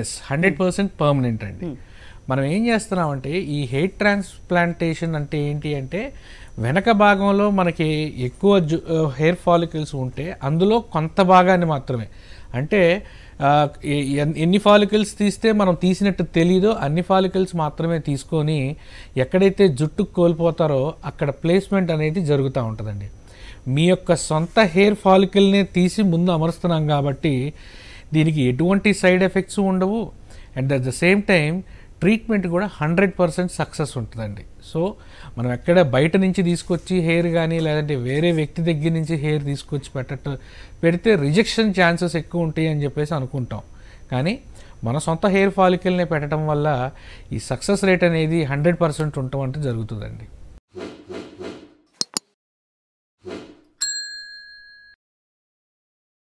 Yes hundred percent permanent అండి hmm. మనం ఏం చేస్తున్నామంటే ఈ హెయిర్ ట్రాన్స్ప్లాంటేషన్ అంటే ఏంటి అంటే వెనక భాగంలో మనకి ఎక్కువ హెయిర్ ఫాలికల్స్ ఉంటే అందులో కొంత భాగాన్ని మాత్రమే అంటే ఎన్ని ఫాలికల్స్ తీస్తే మనం తీసినట్టు తెలీదు అన్ని ఫాలికల్స్ మాత్రమే తీసుకొని ఎక్కడైతే జుట్టు కోల్పోతారో అక్కడ ప్లేస్మెంట్ అనేది జరుగుతూ ఉంటుందండి మీ యొక్క సొంత హెయిర్ ఫాలికల్నే తీసి ముందు అమరుస్తున్నాం కాబట్టి దీనికి ఎటువంటి సైడ్ ఎఫెక్ట్స్ ఉండవు and at the same time treatment కూడా హండ్రెడ్ పర్సెంట్ సక్సెస్ ఉంటుందండి సో మనం ఎక్కడ బయట నుంచి తీసుకొచ్చి హెయిర్ కానీ లేదంటే వేరే వ్యక్తి దగ్గర నుంచి హెయిర్ తీసుకొచ్చి పెట్ట పెడితే రిజెక్షన్ ఛాన్సెస్ ఎక్కువ ఉంటాయి అని చెప్పేసి అనుకుంటాం కానీ మన సొంత హెయిర్ ఫాలికల్ని పెట్టడం వల్ల ఈ సక్సెస్ రేట్ అనేది హండ్రెడ్ పర్సెంట్ ఉండటం అంటే జరుగుతుందండి